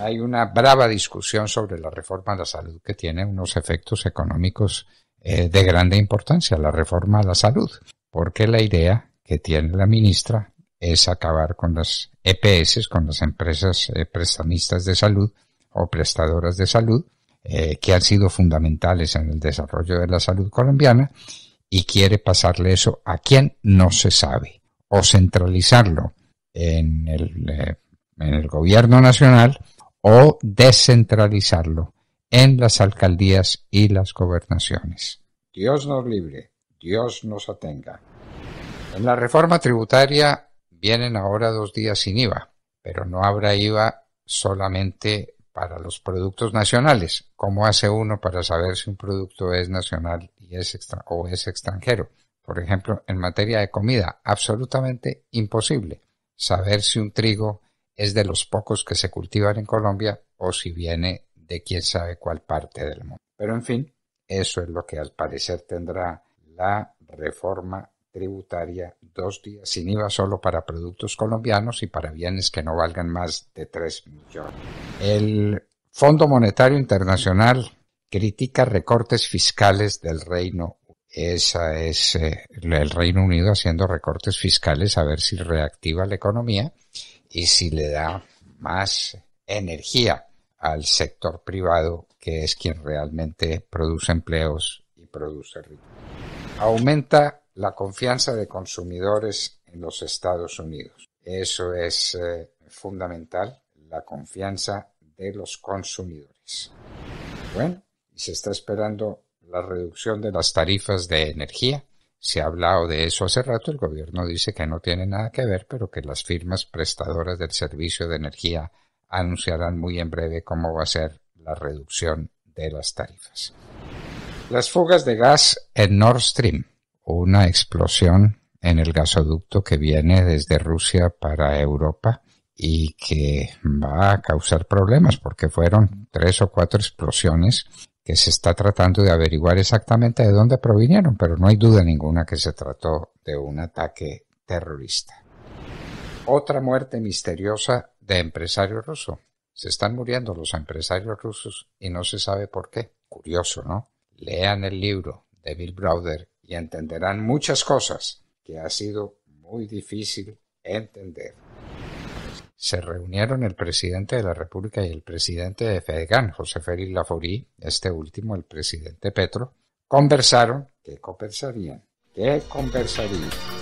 hay una brava discusión sobre la reforma a la salud que tiene unos efectos económicos eh, de grande importancia, la reforma a la salud, porque la idea que tiene la ministra es acabar con las EPS, con las empresas eh, prestamistas de salud o prestadoras de salud, eh, que han sido fundamentales en el desarrollo de la salud colombiana, y quiere pasarle eso a quien no se sabe, o centralizarlo en el, en el gobierno nacional o descentralizarlo en las alcaldías y las gobernaciones. Dios nos libre, Dios nos atenga. En la reforma tributaria vienen ahora dos días sin IVA, pero no habrá IVA solamente para los productos nacionales. ¿Cómo hace uno para saber si un producto es nacional o es extranjero? Por ejemplo, en materia de comida, absolutamente imposible saber si un trigo es de los pocos que se cultivan en Colombia o si viene de quién sabe cuál parte del mundo. Pero en fin, eso es lo que al parecer tendrá la reforma tributaria dos días sin IVA solo para productos colombianos y para bienes que no valgan más de 3 millones. El Fondo Monetario Internacional critica recortes fiscales del Reino esa es eh, el Reino Unido haciendo recortes fiscales a ver si reactiva la economía y si le da más energía al sector privado, que es quien realmente produce empleos y produce riqueza. Aumenta la confianza de consumidores en los Estados Unidos. Eso es eh, fundamental, la confianza de los consumidores. Bueno, se está esperando la reducción de las tarifas de energía se ha hablado de eso hace rato, el gobierno dice que no tiene nada que ver, pero que las firmas prestadoras del servicio de energía anunciarán muy en breve cómo va a ser la reducción de las tarifas. Las fugas de gas en Nord Stream, una explosión en el gasoducto que viene desde Rusia para Europa y que va a causar problemas porque fueron tres o cuatro explosiones que se está tratando de averiguar exactamente de dónde provinieron, pero no hay duda ninguna que se trató de un ataque terrorista. Otra muerte misteriosa de empresario ruso. Se están muriendo los empresarios rusos y no se sabe por qué. Curioso, ¿no? Lean el libro de Bill Browder y entenderán muchas cosas que ha sido muy difícil entender se reunieron el presidente de la República y el presidente de FEDEGAN, José Félix Laforí, este último, el presidente Petro, conversaron, ¿qué conversarían? ¿Qué conversarían?